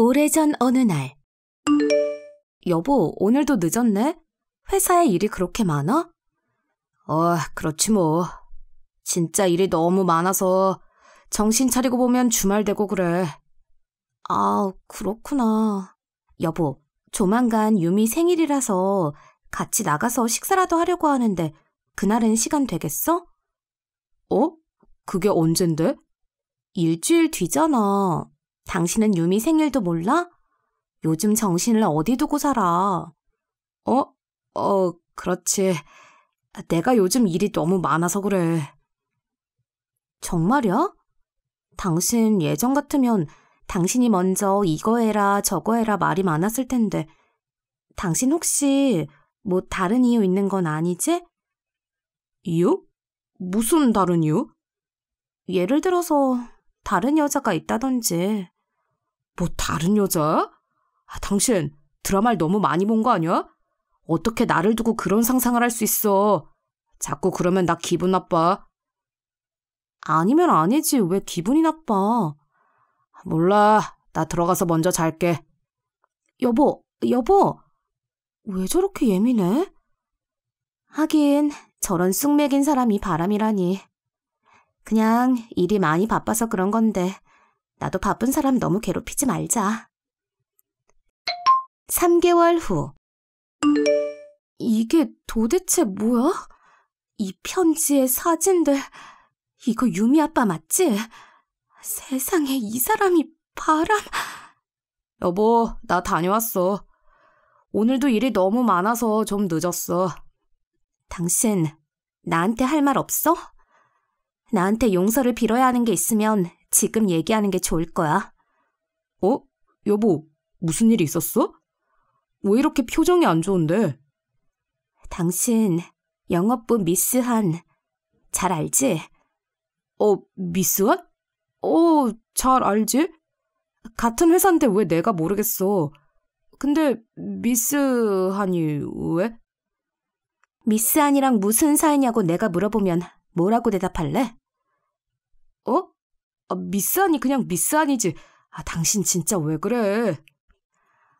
오래전 어느 날. 여보, 오늘도 늦었네? 회사에 일이 그렇게 많아? 어, 그렇지 뭐. 진짜 일이 너무 많아서 정신 차리고 보면 주말 되고 그래. 아, 그렇구나. 여보, 조만간 유미 생일이라서 같이 나가서 식사라도 하려고 하는데 그날은 시간 되겠어? 어? 그게 언젠데? 일주일 뒤잖아. 당신은 유미 생일도 몰라? 요즘 정신을 어디 두고 살아? 어? 어, 그렇지. 내가 요즘 일이 너무 많아서 그래. 정말이야? 당신 예전 같으면 당신이 먼저 이거 해라 저거 해라 말이 많았을 텐데 당신 혹시 뭐 다른 이유 있는 건 아니지? 이유? 무슨 다른 이유? 예를 들어서 다른 여자가 있다던지 뭐 다른 여자? 아, 당신 드라마를 너무 많이 본 거 아니야? 어떻게 나를 두고 그런 상상을 할 수 있어? 자꾸 그러면 나 기분 나빠. 아니면 아니지. 왜 기분이 나빠? 몰라. 나 들어가서 먼저 잘게. 여보, 여보. 왜 저렇게 예민해? 하긴 저런 쑥맥인 사람이 바람이라니. 그냥 일이 많이 바빠서 그런 건데 나도 바쁜 사람 너무 괴롭히지 말자. 3개월 후. 이게 도대체 뭐야? 이 편지에 사진들. 이거 유미 아빠 맞지? 세상에 이 사람이 바람. 여보, 나 다녀왔어. 오늘도 일이 너무 많아서 좀 늦었어. 당신, 나한테 할 말 없어? 나한테 용서를 빌어야 하는 게 있으면 지금 얘기하는 게 좋을 거야. 어? 여보, 무슨 일이 있었어? 왜 이렇게 표정이 안 좋은데? 당신 영업부 미스한 잘 알지? 어, 미스한? 어, 잘 알지? 같은 회사인데 왜 내가 모르겠어. 근데 미스한이 왜? 미스한이랑 무슨 사이냐고 내가 물어보면 뭐라고 대답할래? 아, 어, 미스아니 그냥 미스아니지. 아, 당신 진짜 왜 그래?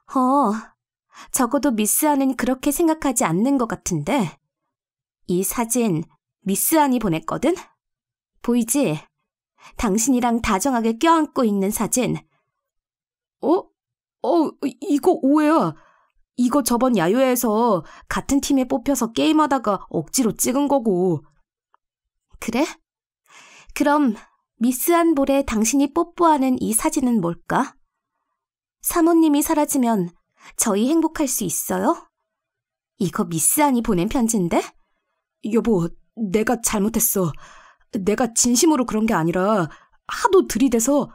어, 적어도 미스아은 그렇게 생각하지 않는 것 같은데. 이 사진 미스안이 보냈거든? 보이지? 당신이랑 다정하게 껴안고 있는 사진. 어? 어, 이거 오해야. 이거 저번 야유회에서 같은 팀에 뽑혀서 게임하다가 억지로 찍은 거고. 그래? 그럼 미스 한볼에 당신이 뽀뽀하는 이 사진은 뭘까? 사모님이 사라지면 저희 행복할 수 있어요? 이거 미스 한이 보낸 편지인데? 여보, 내가 잘못했어. 내가 진심으로 그런 게 아니라 하도 들이대서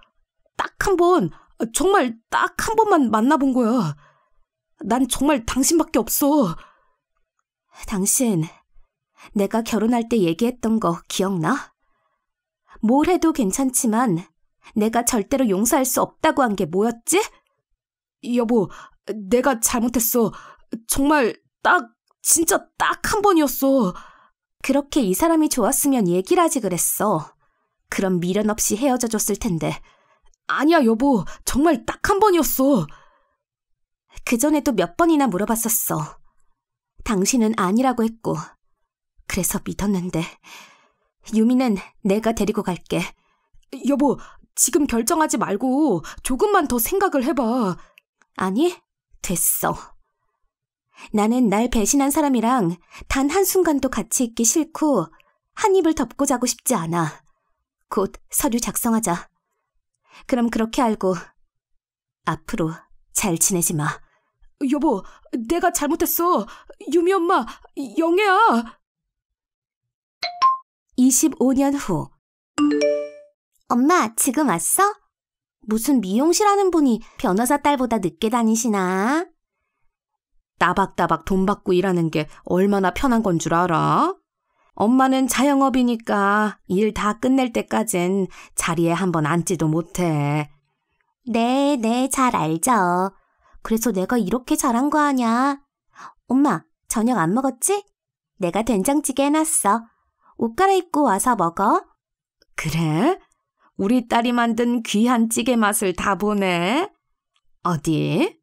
딱 한 번, 정말 딱 한 번만 만나본 거야. 난 정말 당신밖에 없어. 당신, 내가 결혼할 때 얘기했던 거 기억나? 뭘 해도 괜찮지만 내가 절대로 용서할 수 없다고 한 게 뭐였지? 여보, 내가 잘못했어. 정말 딱, 진짜 딱 한 번이었어. 그렇게 이 사람이 좋았으면 얘기를 하지 그랬어. 그럼 미련 없이 헤어져 줬을 텐데. 아니야, 여보. 정말 딱 한 번이었어. 그전에도 몇 번이나 물어봤었어. 당신은 아니라고 했고. 그래서 믿었는데. 유미는 내가 데리고 갈게. 여보, 지금 결정하지 말고 조금만 더 생각을 해봐. 아니, 됐어. 나는 날 배신한 사람이랑 단 한순간도 같이 있기 싫고 한 입을 덮고 자고 싶지 않아. 곧 서류 작성하자. 그럼 그렇게 알고 앞으로 잘 지내지 마. 여보, 내가 잘못했어. 유미 엄마, 영애야. 25년 후. 엄마, 지금 왔어? 무슨 미용실 하는 분이 변호사 딸보다 늦게 다니시나? 따박따박 돈 받고 일하는 게 얼마나 편한 건 줄 알아? 엄마는 자영업이니까 일 다 끝낼 때까진 자리에 한번 앉지도 못해. 네, 네, 잘 알죠. 그래서 내가 이렇게 잘한 거 아냐? 엄마, 저녁 안 먹었지? 내가 된장찌개 해놨어. 옷 갈아입고 와서 먹어. 그래? 우리 딸이 만든 귀한 찌개 맛을 다 보네. 어디?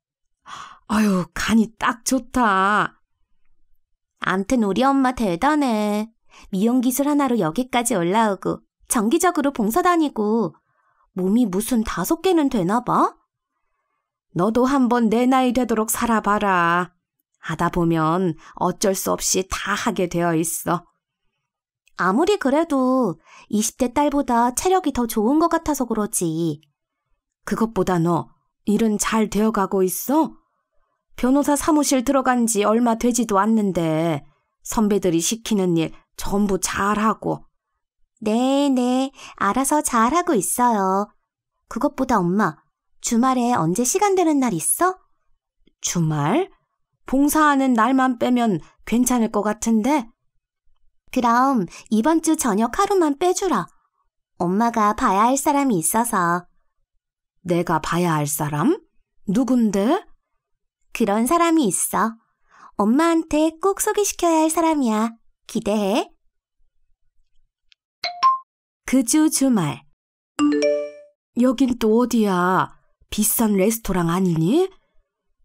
아유, 간이 딱 좋다. 암튼 우리 엄마 대단해. 미용기술 하나로 여기까지 올라오고 정기적으로 봉사 다니고 몸이 무슨 다섯 개는 되나 봐? 너도 한번 내 나이 되도록 살아봐라. 하다 보면 어쩔 수 없이 다 하게 되어 있어. 아무리 그래도 20대 딸보다 체력이 더 좋은 것 같아서 그러지. 그것보다 너 일은 잘 되어가고 있어? 변호사 사무실 들어간 지 얼마 되지도 않는데 선배들이 시키는 일 전부 잘하고. 네네, 알아서 잘하고 있어요. 그것보다 엄마, 주말에 언제 시간 되는 날 있어? 주말? 봉사하는 날만 빼면 괜찮을 것 같은데? 그럼 이번 주 저녁 하루만 빼주라. 엄마가 봐야 할 사람이 있어서. 내가 봐야 할 사람? 누군데? 그런 사람이 있어. 엄마한테 꼭 소개시켜야 할 사람이야. 기대해. 그 주 주말. 여긴 또 어디야? 비싼 레스토랑 아니니?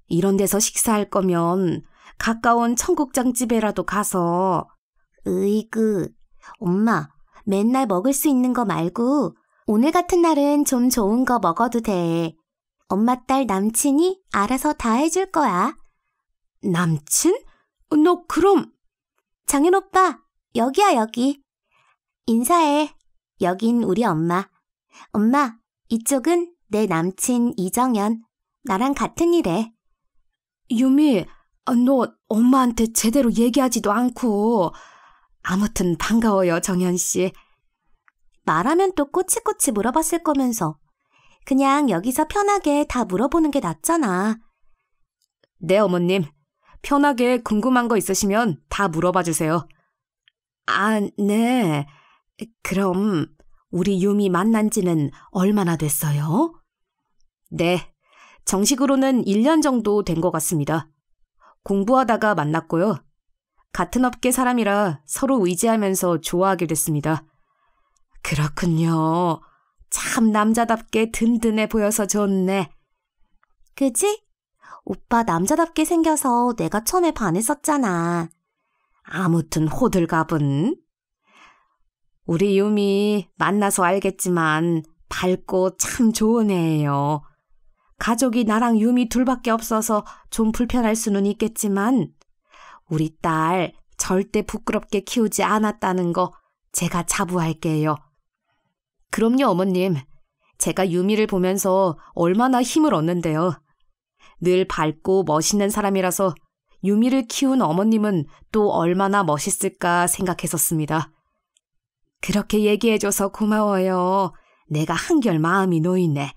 이런 데서 식사할 거면 가까운 청국장집에라도 가서 으이그. 엄마, 맨날 먹을 수 있는 거 말고 오늘 같은 날은 좀 좋은 거 먹어도 돼. 엄마 딸 남친이 알아서 다 해줄 거야. 남친? 너 그럼 장윤 오빠 여기야 여기 인사해 여긴 우리 엄마 엄마 이쪽은 내 남친 이정현 나랑 같은 일해 유미 너 엄마한테 제대로 얘기하지도 않고 아무튼 반가워요, 정현 씨. 말하면 또 꼬치꼬치 물어봤을 거면서. 그냥 여기서 편하게 다 물어보는 게 낫잖아. 네, 어머님. 편하게 궁금한 거 있으시면 다 물어봐 주세요. 아, 네. 그럼 우리 유미 만난 지는 얼마나 됐어요? 네. 정식으로는 1년 정도 된 것 같습니다. 공부하다가 만났고요. 같은 업계 사람이라 서로 의지하면서 좋아하게 됐습니다. 그렇군요. 참 남자답게 든든해 보여서 좋네. 그지? 오빠 남자답게 생겨서 내가 처음에 반했었잖아. 아무튼 호들갑은. 우리 유미 만나서 알겠지만 밝고 참 좋은 애예요. 가족이 나랑 유미 둘밖에 없어서 좀 불편할 수는 있겠지만 우리 딸 절대 부끄럽게 키우지 않았다는 거 제가 자부할게요. 그럼요, 어머님. 제가 유미를 보면서 얼마나 힘을 얻는데요. 늘 밝고 멋있는 사람이라서 유미를 키운 어머님은 또 얼마나 멋있을까 생각했었습니다. 그렇게 얘기해줘서 고마워요. 내가 한결 마음이 놓이네.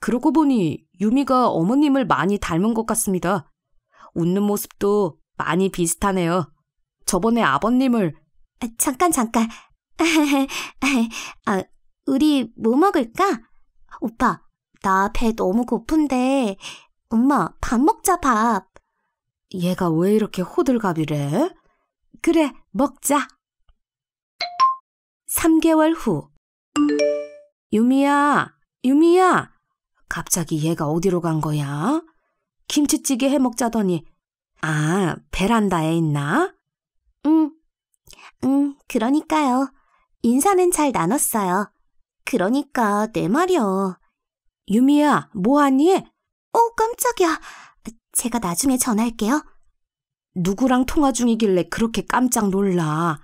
그러고 보니 유미가 어머님을 많이 닮은 것 같습니다. 웃는 모습도 많이 비슷하네요. 저번에 아버님을 아, 잠깐 잠깐. 아, 우리 뭐 먹을까? 오빠, 나 배 너무 고픈데 엄마 밥 먹자 밥. 얘가 왜 이렇게 호들갑이래? 그래, 먹자. 3개월 후. 유미야, 유미야. 갑자기 얘가 어디로 간 거야? 김치찌개 해 먹자더니 아, 베란다에 있나? 응, 응, 그러니까요. 인사는 잘 나눴어요. 그러니까 내 말이요. 유미야, 뭐하니? 어, 깜짝이야. 제가 나중에 전화할게요. 누구랑 통화 중이길래 그렇게 깜짝 놀라.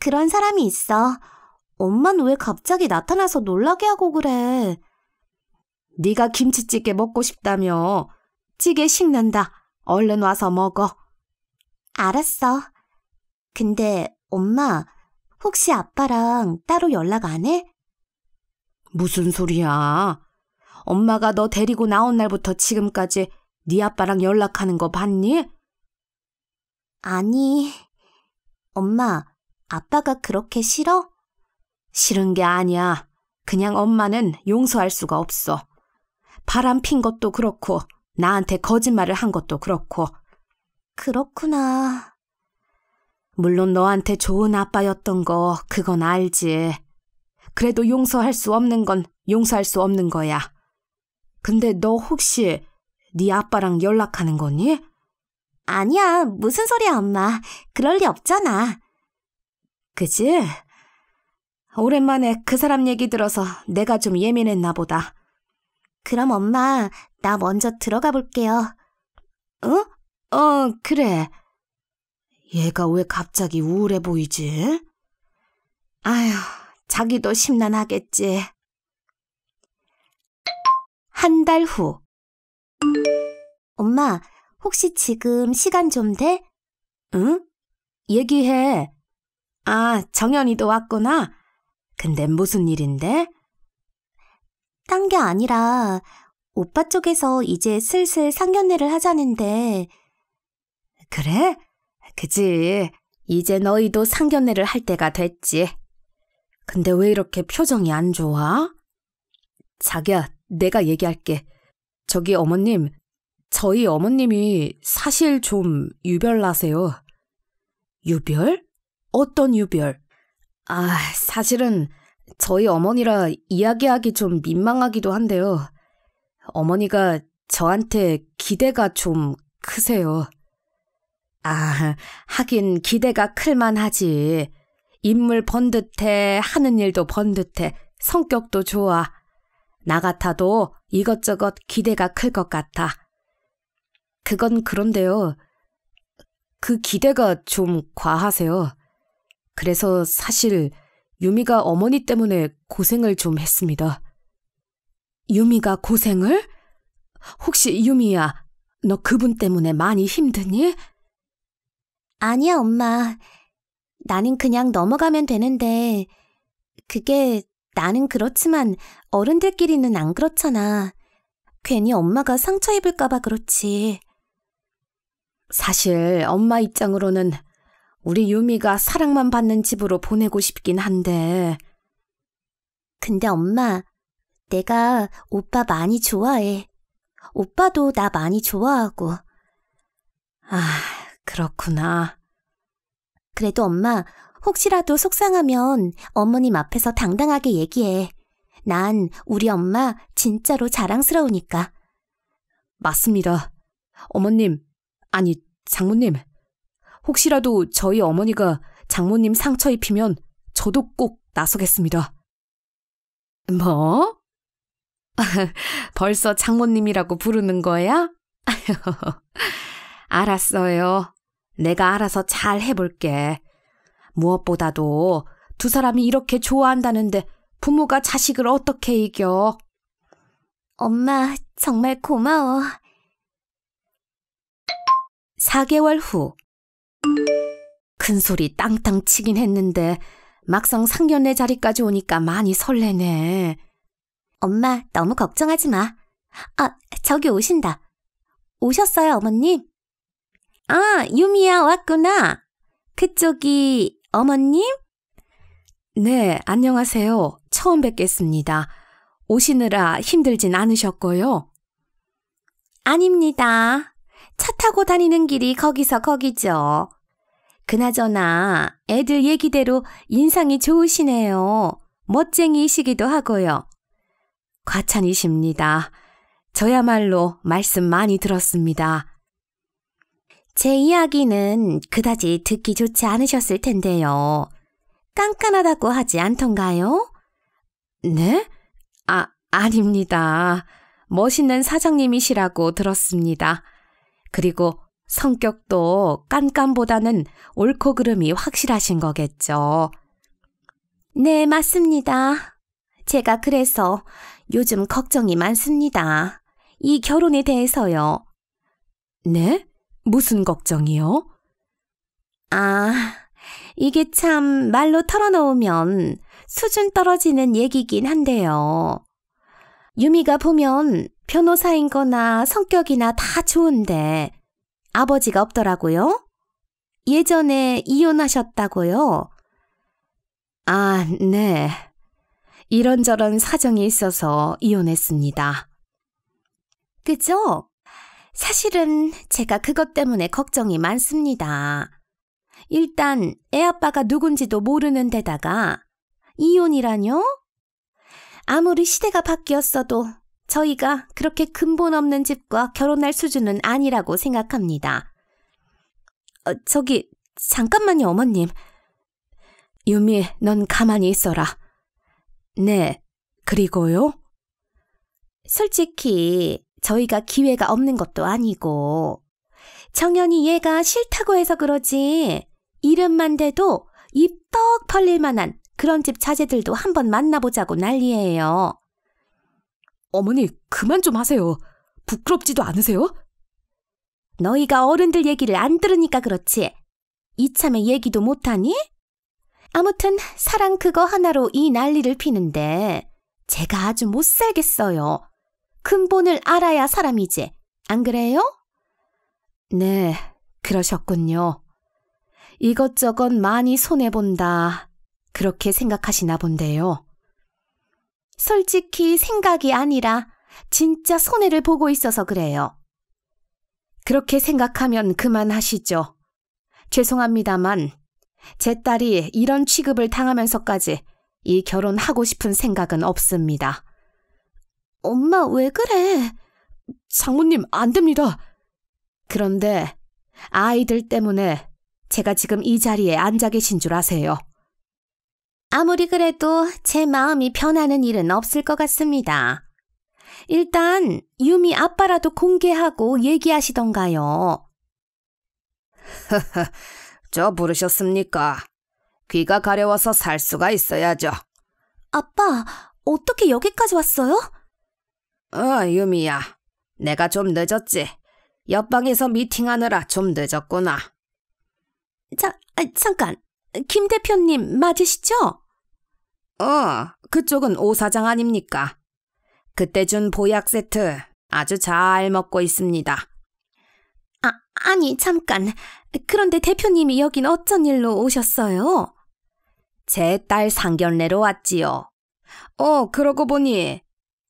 그런 사람이 있어. 엄마는왜 갑자기 나타나서 놀라게 하고 그래. 네가 김치찌개 먹고 싶다며. 찌개 식는다. 얼른 와서 먹어. 알았어. 근데 엄마, 혹시 아빠랑 따로 연락 안 해? 무슨 소리야? 엄마가 너 데리고 나온 날부터 지금까지 네 아빠랑 연락하는 거 봤니? 아니, 엄마, 아빠가 그렇게 싫어? 싫은 게 아니야. 그냥 엄마는 용서할 수가 없어. 바람 핀 것도 그렇고 나한테 거짓말을 한 것도 그렇고. 그렇구나. 물론 너한테 좋은 아빠였던 거, 그건 알지. 그래도 용서할 수 없는 건 용서할 수 없는 거야. 근데 너 혹시 네 아빠랑 연락하는 거니? 아니야, 무슨 소리야, 엄마. 그럴 리 없잖아. 그지? 오랜만에 그 사람 얘기 들어서 내가 좀 예민했나 보다. 그럼 엄마, 나 먼저 들어가 볼게요. 어? 어, 그래. 얘가 왜 갑자기 우울해 보이지? 아휴, 자기도 심란하겠지. 한 달 후. 엄마, 혹시 지금 시간 좀 돼? 응? 얘기해. 아, 정연이도 왔구나. 근데 무슨 일인데? 딴 게 아니라 오빠 쪽에서 이제 슬슬 상견례를 하자는데. 그래? 그지. 이제 너희도 상견례를 할 때가 됐지. 근데 왜 이렇게 표정이 안 좋아? 자기야, 내가 얘기할게. 저기 어머님, 저희 어머님이 사실 좀 유별나세요. 유별? 어떤 유별? 아, 사실은 저희 어머니라 이야기하기 좀 민망하기도 한데요. 어머니가 저한테 기대가 좀 크세요. 아, 하긴 기대가 클만 하지. 인물 번듯해, 하는 일도 번듯해, 성격도 좋아. 나 같아도 이것저것 기대가 클 것 같아. 그건 그런데요. 그 기대가 좀 과하세요. 그래서 사실 유미가 어머니 때문에 고생을 좀 했습니다. 유미가 고생을? 혹시 유미야, 너 그분 때문에 많이 힘드니? 아니야, 엄마. 나는 그냥 넘어가면 되는데, 그게 나는 그렇지만 어른들끼리는 안 그렇잖아. 괜히 엄마가 상처 입을까봐 그렇지. 사실 엄마 입장으로는 우리 유미가 사랑만 받는 집으로 보내고 싶긴 한데. 근데 엄마, 내가 오빠 많이 좋아해. 오빠도 나 많이 좋아하고. 아, 그렇구나. 그래도 엄마, 혹시라도 속상하면 어머님 앞에서 당당하게 얘기해. 난 우리 엄마 진짜로 자랑스러우니까. 맞습니다. 어머님, 아니, 장모님. 혹시라도 저희 어머니가 장모님 상처 입히면 저도 꼭 나서겠습니다. 뭐? 벌써 장모님이라고 부르는 거야? 알았어요. 내가 알아서 잘 해볼게. 무엇보다도 두 사람이 이렇게 좋아한다는데 부모가 자식을 어떻게 이겨? 엄마, 정말 고마워. 4개월 후. 큰 소리 땅땅 치긴 했는데 막상 상견례 자리까지 오니까 많이 설레네. 엄마 너무 걱정하지 마. 아, 저기 오신다. 오셨어요, 어머님? 아, 유미야 왔구나. 그쪽이 어머님? 네, 안녕하세요. 처음 뵙겠습니다. 오시느라 힘들진 않으셨고요. 아닙니다. 차 타고 다니는 길이 거기서 거기죠. 그나저나 애들 얘기대로 인상이 좋으시네요. 멋쟁이이시기도 하고요. 과찬이십니다. 저야말로 말씀 많이 들었습니다. 제 이야기는 그다지 듣기 좋지 않으셨을 텐데요. 깐깐하다고 하지 않던가요? 네? 아, 아닙니다. 멋있는 사장님이시라고 들었습니다. 그리고 성격도 깐깐보다는 옳고 그름이 확실하신 거겠죠. 네, 맞습니다. 제가 그래서 요즘 걱정이 많습니다. 이 결혼에 대해서요. 네? 무슨 걱정이요? 아, 이게 참 말로 털어놓으면 수준 떨어지는 얘기긴 한데요. 유미가 보면 변호사인 거나 성격이나 다 좋은데 아버지가 없더라고요. 예전에 이혼하셨다고요? 아, 네. 이런저런 사정이 있어서 이혼했습니다. 그죠? 사실은 제가 그것 때문에 걱정이 많습니다. 일단 애 아빠가 누군지도 모르는 데다가 이혼이라뇨? 아무리 시대가 바뀌었어도 저희가 그렇게 근본 없는 집과 결혼할 수준은 아니라고 생각합니다. 어, 저기 잠깐만요 어머님. 유미 넌 가만히 있어라. 네. 그리고요? 솔직히 저희가 기회가 없는 것도 아니고 정연이 얘가 싫다고 해서 그러지 이름만 대도 입떡 벌릴 만한 그런 집 자제들도 한번 만나보자고 난리예요. 어머니 그만 좀 하세요. 부끄럽지도 않으세요? 너희가 어른들 얘기를 안 들으니까 그렇지. 이참에 얘기도 못하니? 아무튼 사랑 그거 하나로 이 난리를 피는데 제가 아주 못 살겠어요. 근본을 알아야 사람이지. 안 그래요? 네, 그러셨군요. 이것저것 많이 손해본다. 그렇게 생각하시나 본데요. 솔직히 생각이 아니라 진짜 손해를 보고 있어서 그래요. 그렇게 생각하면 그만하시죠. 죄송합니다만 제 딸이 이런 취급을 당하면서까지 이 결혼하고 싶은 생각은 없습니다. 엄마 왜 그래? 장모님 안 됩니다. 그런데 아이들 때문에 제가 지금 이 자리에 앉아 계신 줄 아세요. 아무리 그래도 제 마음이 변하는 일은 없을 것 같습니다. 일단 유미 아빠라도 공개하고 얘기하시던가요. 저 부르셨습니까? 귀가 가려워서 살 수가 있어야죠. 아빠, 어떻게 여기까지 왔어요? 어, 유미야. 내가 좀 늦었지. 옆방에서 미팅하느라 좀 늦었구나. 자, 아, 잠깐. 김 대표님 맞으시죠? 어, 그쪽은 오 사장 아닙니까? 그때 준 보약 세트 아주 잘 먹고 있습니다. 아, 아니, 잠깐. 그런데 대표님이 여긴 어쩐 일로 오셨어요? 제 딸 상견례로 왔지요. 어, 그러고 보니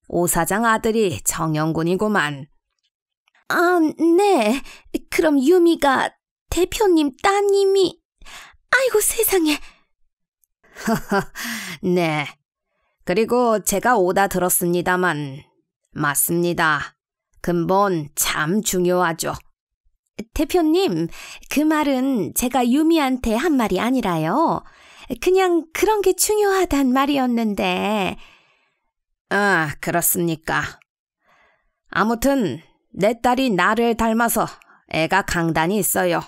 오사장 아들이 정영군이구만 아, 네. 그럼 유미가 대표님 따님이... 아이고 세상에. 네. 그리고 제가 오다 들었습니다만 맞습니다. 근본 참 중요하죠. 대표님, 그 말은 제가 유미한테 한 말이 아니라요. 그냥 그런 게 중요하단 말이었는데. 아, 그렇습니까. 아무튼, 내 딸이 나를 닮아서 애가 강단이 있어요.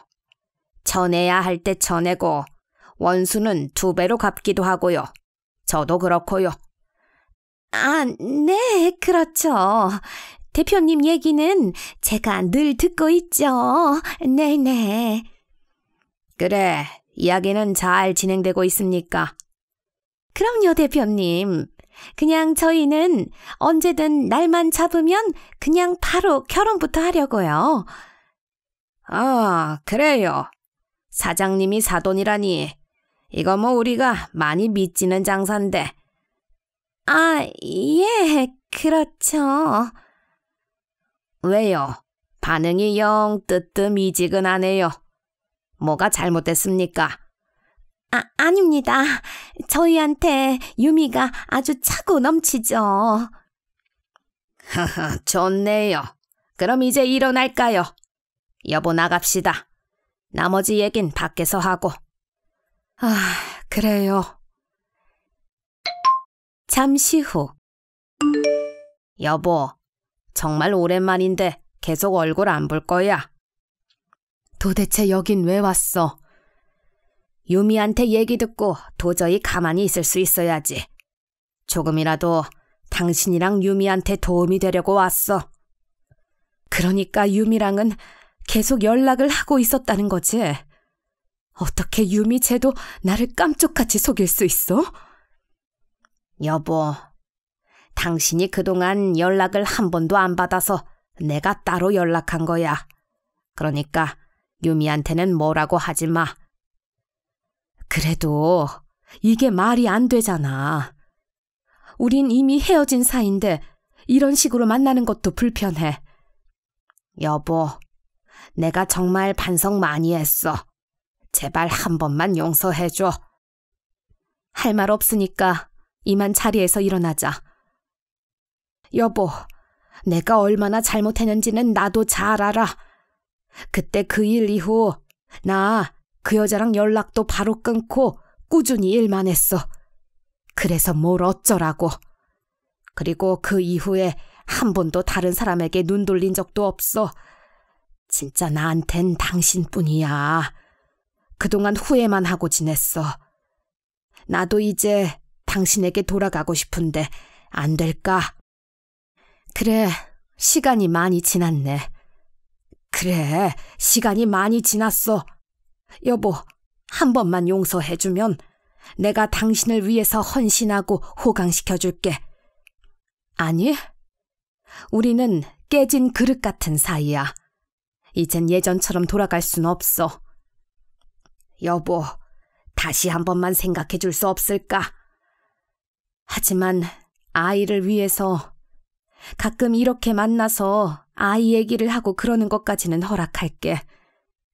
전해야 할 때 전해고, 원수는 두 배로 갚기도 하고요. 저도 그렇고요. 아, 네, 그렇죠. 대표님 얘기는 제가 늘 듣고 있죠. 네네. 그래, 이야기는 잘 진행되고 있습니까? 그럼요, 대표님. 그냥 저희는 언제든 날만 잡으면 그냥 바로 결혼부터 하려고요. 아, 그래요. 사장님이 사돈이라니. 이거 뭐 우리가 많이 믿지는 장사인데. 아, 예, 그렇죠. 왜요? 반응이 영 뜨뜻미지근하네요. 뭐가 잘못됐습니까? 아, 아닙니다. 저희한테 유미가 아주 차고 넘치죠. 하하, 좋네요. 그럼 이제 일어날까요? 여보 나갑시다. 나머지 얘긴 밖에서 하고. 아, 그래요. 잠시 후. 여보, 정말 오랜만인데 계속 얼굴 안 볼 거야. 도대체 여긴 왜 왔어? 유미한테 얘기 듣고 도저히 가만히 있을 수 있어야지. 조금이라도 당신이랑 유미한테 도움이 되려고 왔어. 그러니까 유미랑은 계속 연락을 하고 있었다는 거지. 어떻게 유미 쟤도 나를 깜짝같이 속일 수 있어? 여보, 당신이 그동안 연락을 한 번도 안 받아서 내가 따로 연락한 거야. 그러니까 유미한테는 뭐라고 하지 마. 그래도 이게 말이 안 되잖아. 우린 이미 헤어진 사이인데 이런 식으로 만나는 것도 불편해. 여보, 내가 정말 반성 많이 했어. 제발 한 번만 용서해줘. 할 말 없으니까 이만 자리에서 일어나자. 여보, 내가 얼마나 잘못했는지는 나도 잘 알아. 그때 그 일 이후 나 그 여자랑 연락도 바로 끊고 꾸준히 일만 했어. 그래서 뭘 어쩌라고. 그리고 그 이후에 한 번도 다른 사람에게 눈 돌린 적도 없어. 진짜 나한텐 당신뿐이야. 그동안 후회만 하고 지냈어. 나도 이제 당신에게 돌아가고 싶은데 안 될까? 그래, 시간이 많이 지났네. 그래, 시간이 많이 지났어. 여보, 한 번만 용서해주면 내가 당신을 위해서 헌신하고 호강시켜줄게. 아니, 우리는 깨진 그릇 같은 사이야. 이젠 예전처럼 돌아갈 순 없어. 여보, 다시 한 번만 생각해 줄 수 없을까? 하지만 아이를 위해서 가끔 이렇게 만나서 아이 얘기를 하고 그러는 것까지는 허락할게.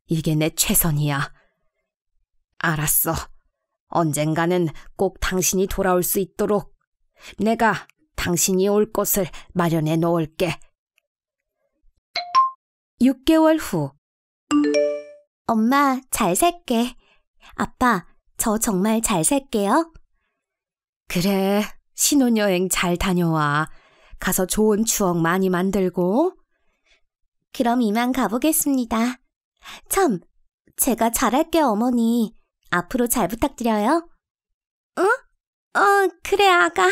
이게 내 최선이야. 알았어. 언젠가는 꼭 당신이 돌아올 수 있도록 내가 당신이 올 곳을 마련해 놓을게. 6개월 후. 엄마, 잘 살게. 아빠, 저 정말 잘 살게요. 그래, 신혼여행 잘 다녀와. 가서 좋은 추억 많이 만들고. 그럼 이만 가보겠습니다. 참, 제가 잘할게 어머니. 앞으로 잘 부탁드려요. 응? 어? 어, 그래, 아가.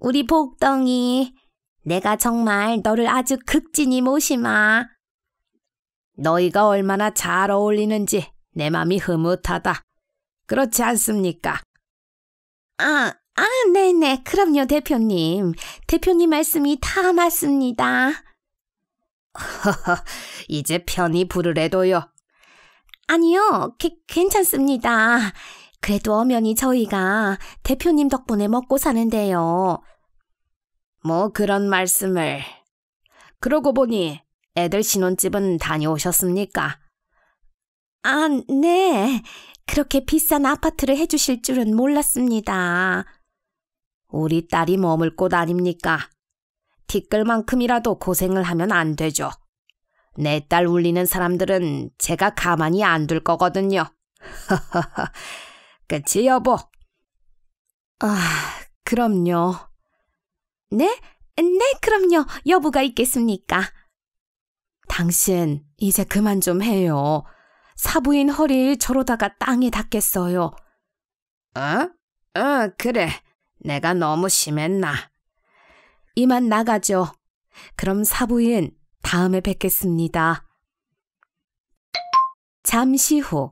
우리 복덩이. 내가 정말 너를 아주 극진히 모시마. 너희가 얼마나 잘 어울리는지 내 맘이 흐뭇하다. 그렇지 않습니까? 아, 아, 네네. 그럼요, 대표님. 대표님 말씀이 다 맞습니다. 이제 편히 부르래도요. 아니요, 게, 괜찮습니다. 그래도 엄연히 저희가 대표님 덕분에 먹고 사는데요. 뭐 그런 말씀을. 그러고 보니 애들 신혼집은 다녀오셨습니까? 아, 네. 그렇게 비싼 아파트를 해주실 줄은 몰랐습니다. 우리 딸이 머물 곳 아닙니까? 티끌만큼이라도 고생을 하면 안 되죠. 내 딸 울리는 사람들은 제가 가만히 안 둘 거거든요. 허허허. 그치, 여보? 아, 그럼요. 네? 네, 그럼요. 여보가 있겠습니까? 당신, 이제 그만 좀 해요. 사부인 허리 저러다가 땅에 닿겠어요. 어? 어, 그래. 내가 너무 심했나. 이만 나가죠. 그럼 사부인 다음에 뵙겠습니다. 잠시 후.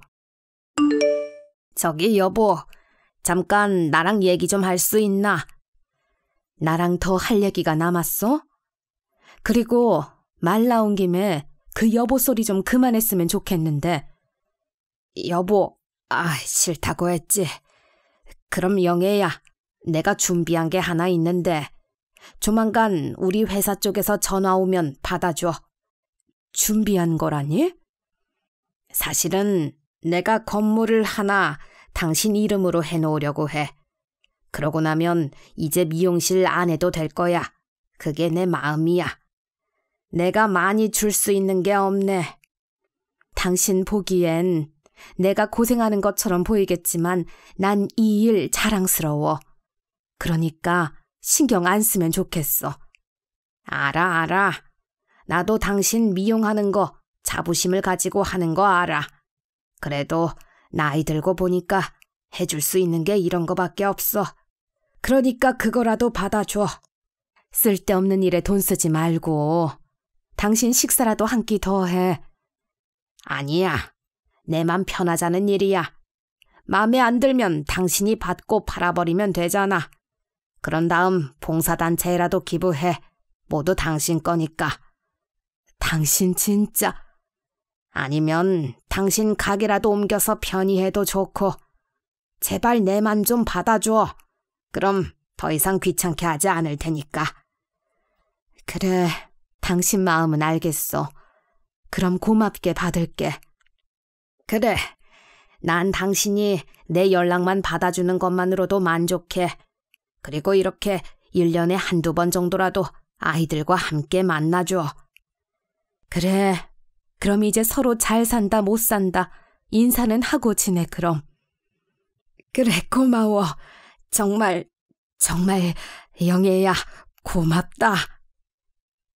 저기 여보, 잠깐 나랑 얘기 좀 할 수 있나? 나랑 더 할 얘기가 남았어? 그리고 말 나온 김에 그 여보 소리 좀 그만했으면 좋겠는데. 여보, 아, 싫다고 했지. 그럼 영애야, 내가 준비한 게 하나 있는데 조만간 우리 회사 쪽에서 전화 오면 받아줘. 준비한 거라니? 사실은 내가 건물을 하나 당신 이름으로 해놓으려고 해. 그러고 나면 이제 미용실 안 해도 될 거야. 그게 내 마음이야. 내가 많이 줄 수 있는 게 없네. 당신 보기엔 내가 고생하는 것처럼 보이겠지만 난 이 일 자랑스러워. 그러니까 신경 안 쓰면 좋겠어. 알아, 알아. 나도 당신 미용하는 거 자부심을 가지고 하는 거 알아. 그래도 나이 들고 보니까 해줄 수 있는 게 이런 거밖에 없어. 그러니까 그거라도 받아줘. 쓸데없는 일에 돈 쓰지 말고. 당신 식사라도 한 끼 더 해. 아니야. 내맘 편하자는 일이야. 맘에안 들면 당신이 받고 팔아버리면 되잖아. 그런 다음 봉사단체에라도 기부해. 모두 당신 거니까. 당신 진짜. 아니면 당신 가게라도 옮겨서 편히 해도 좋고. 제발 내만 좀 받아줘. 그럼 더 이상 귀찮게 하지 않을 테니까. 그래, 당신 마음은 알겠어. 그럼 고맙게 받을게. 그래, 난 당신이 내 연락만 받아주는 것만으로도 만족해. 그리고 이렇게 1년에 한두 번 정도라도 아이들과 함께 만나줘. 그래. 그럼 이제 서로 잘 산다, 못 산다. 인사는 하고 지내, 그럼. 그래, 고마워. 정말, 정말, 영애야, 고맙다.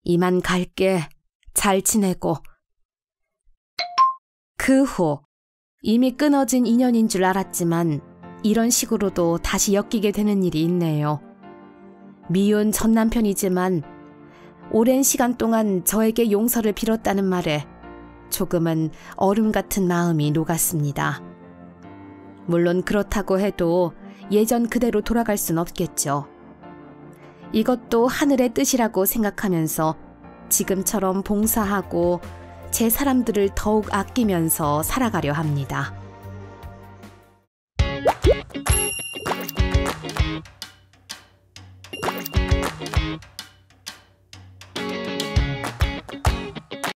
이만 갈게. 잘 지내고. 그 후, 이미 끊어진 인연인 줄 알았지만 이런 식으로도 다시 엮이게 되는 일이 있네요. 미운 전 남편이지만 오랜 시간 동안 저에게 용서를 빌었다는 말에 조금은 얼음 같은 마음이 녹았습니다. 물론 그렇다고 해도 예전 그대로 돌아갈 순 없겠죠. 이것도 하늘의 뜻이라고 생각하면서 지금처럼 봉사하고 제 사람들을 더욱 아끼면서 살아가려 합니다.